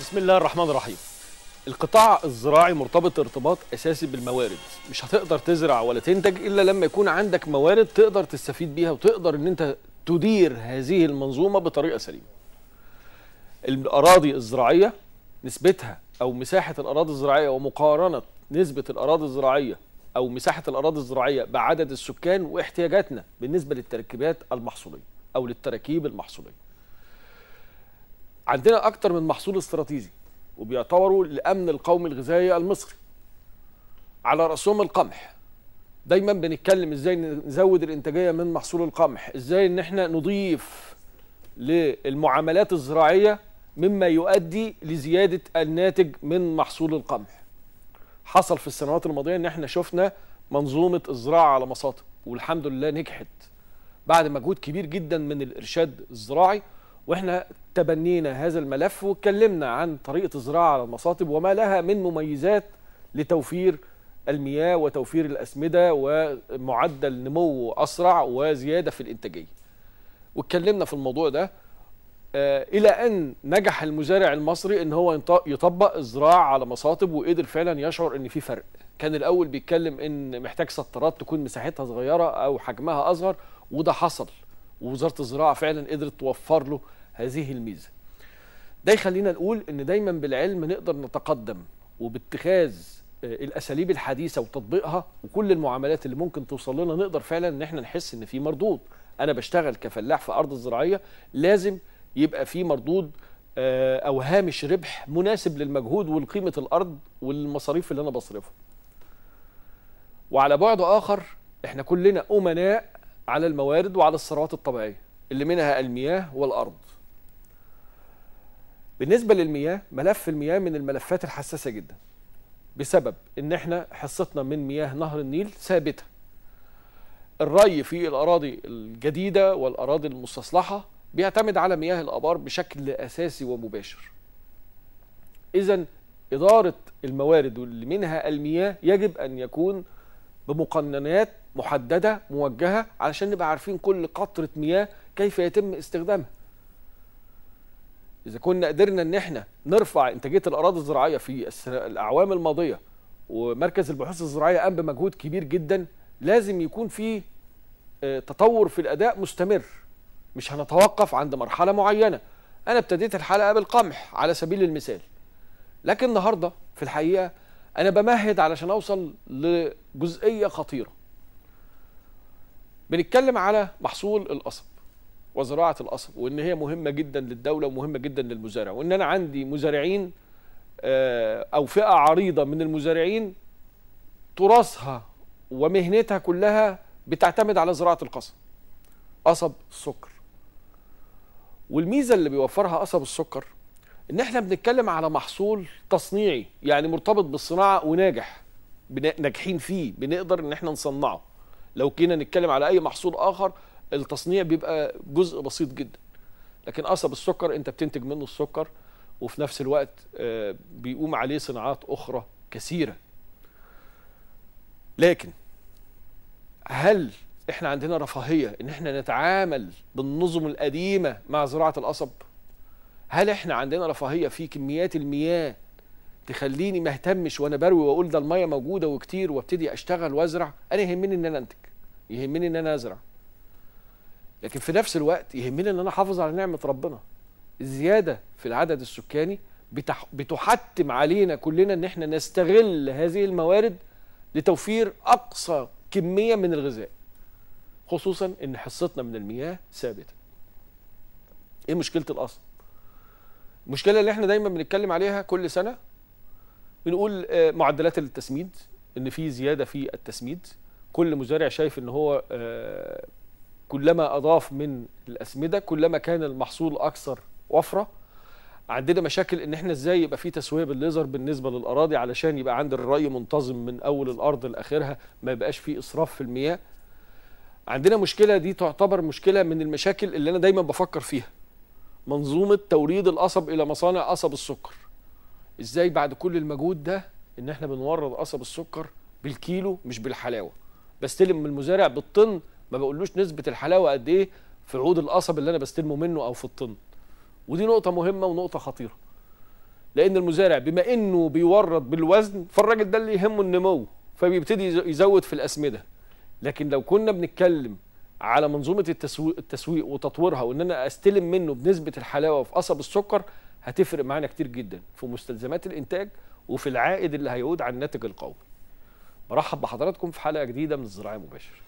بسم الله الرحمن الرحيم القطاع الزراعي مرتبط ارتباط اساسي بالموارد مش هتقدر تزرع ولا تنتج الا لما يكون عندك موارد تقدر تستفيد بيها وتقدر ان انت تدير هذه المنظومه بطريقه سليمه الاراضي الزراعيه نسبتها او مساحه الاراضي الزراعيه ومقارنه نسبه الاراضي الزراعيه او مساحه الاراضي الزراعيه بعدد السكان واحتياجاتنا بالنسبه للتركيبات المحصوليه او للتراكيب المحصوليه عندنا اكتر من محصول استراتيجي وبيعتبروا الامن القومي الغذائي المصري على راسهم القمح دايما بنتكلم ازاي نزود الانتاجيه من محصول القمح ازاي ان احنا نضيف للمعاملات الزراعيه مما يؤدي لزياده الناتج من محصول القمح حصل في السنوات الماضيه ان احنا شفنا منظومه الزراعه على مصاطب والحمد لله نجحت بعد مجهود كبير جدا من الارشاد الزراعي واحنا تبنينا هذا الملف واتكلمنا عن طريقه الزراعه على المصاطب وما لها من مميزات لتوفير المياه وتوفير الاسمده ومعدل نمو اسرع وزياده في الانتاجيه. واتكلمنا في الموضوع ده آه، الى ان نجح المزارع المصري ان هو يطبق الزراعه على مصاطب وقدر فعلا يشعر ان في فرق. كان الاول بيتكلم ان محتاج سطرات تكون مساحتها صغيره او حجمها اصغر وده حصل ووزاره الزراعه فعلا قدرت توفر له هذه الميزه ده يخلينا نقول ان دايما بالعلم نقدر نتقدم وباتخاذ آه، الاساليب الحديثه وتطبيقها وكل المعاملات اللي ممكن توصل لنا نقدر فعلا ان احنا نحس ان في مردود انا بشتغل كفلاح في ارض زراعيه لازم يبقى في مردود آه، او هامش ربح مناسب للمجهود والقيمه الارض والمصاريف اللي انا بصرفها وعلى بعد اخر احنا كلنا امناء على الموارد وعلى الثروات الطبيعيه اللي منها المياه والارض بالنسبه للمياه ملف المياه من الملفات الحساسه جدا بسبب ان احنا حصتنا من مياه نهر النيل ثابته الري في الاراضي الجديده والاراضي المستصلحه بيعتمد على مياه الابار بشكل اساسي ومباشر اذا اداره الموارد واللي منها المياه يجب ان يكون بمقننات محدده موجهه علشان نبقى عارفين كل قطره مياه كيف يتم استخدامها اذا كنا قدرنا ان احنا نرفع انتاجيه الاراضي الزراعيه في الاعوام الماضيه ومركز البحوث الزراعيه قام بمجهود كبير جدا لازم يكون في آه، تطور في الاداء مستمر مش هنتوقف عند مرحله معينه انا ابتديت الحلقه بالقمح على سبيل المثال لكن النهارده في الحقيقه انا بمهد علشان اوصل لجزئيه خطيره بنتكلم على محصول القصب وزراعه القصب وان هي مهمه جدا للدوله ومهمه جدا للمزارع وان انا عندي مزارعين آه، او فئه عريضه من المزارعين تراثها ومهنتها كلها بتعتمد على زراعه القصب قصب السكر والميزه اللي بيوفرها قصب السكر ان احنا بنتكلم على محصول تصنيعي يعني مرتبط بالصناعه وناجح ناجحين فيه بنقدر ان احنا نصنعه لو كنا نتكلم على اي محصول اخر التصنيع بيبقى جزء بسيط جدا لكن قصب السكر انت بتنتج منه السكر وفي نفس الوقت آه، بيقوم عليه صناعات اخرى كثيره لكن هل احنا عندنا رفاهيه ان احنا نتعامل بالنظم القديمه مع زراعه القصب هل احنا عندنا رفاهيه في كميات المياه تخليني ما اهتمش وانا بروي واقول ده الميه موجوده وكتير وابتدي اشتغل وازرع انا يهمني ان انا انتج يهمني ان انا ازرع لكن في نفس الوقت يهمني ان انا احافظ على نعمه ربنا الزياده في العدد السكاني بتحتم علينا كلنا ان احنا نستغل هذه الموارد لتوفير اقصى كميه من الغذاء خصوصا ان حصتنا من المياه ثابته ايه مشكله الاصل المشكله اللي احنا دايما بنتكلم عليها كل سنه بنقول آه، معدلات التسميد ان في زياده في التسميد كل مزارع شايف ان هو آه، كلما أضاف من الأسمدة كلما كان المحصول أكثر وفرة عندنا مشاكل ان احنا ازاي يبقى في تسويه بالليزر بالنسبه للاراضي علشان يبقى عند الري منتظم من اول الارض لاخرها ما يبقاش في اسراف في المياه عندنا مشكله دي تعتبر مشكله من المشاكل اللي انا دايما بفكر فيها منظومه توريد القصب الى مصانع قصب السكر ازاي بعد كل المجهود ده ان احنا بنورد قصب السكر بالكيلو مش بالحلاوه بستلم من المزارع بالطن ما بقولوش نسبه الحلاوه قد ايه في عود القصب اللي انا بستلمه منه او في الطن ودي نقطه مهمه ونقطه خطيره لان المزارع بما انه بيورط بالوزن فالراجل ده اللي يهمه النمو فبيبتدي يزود في الاسمده لكن لو كنا بنتكلم على منظومه التسويق, التسويق وتطويرها وان انا استلم منه بنسبه الحلاوه في قصب السكر هتفرق معانا كتير جدا في مستلزمات الانتاج وفي العائد اللي هيعود على الناتج القومي برحب بحضراتكم في حلقه جديده من الزراعه مباشر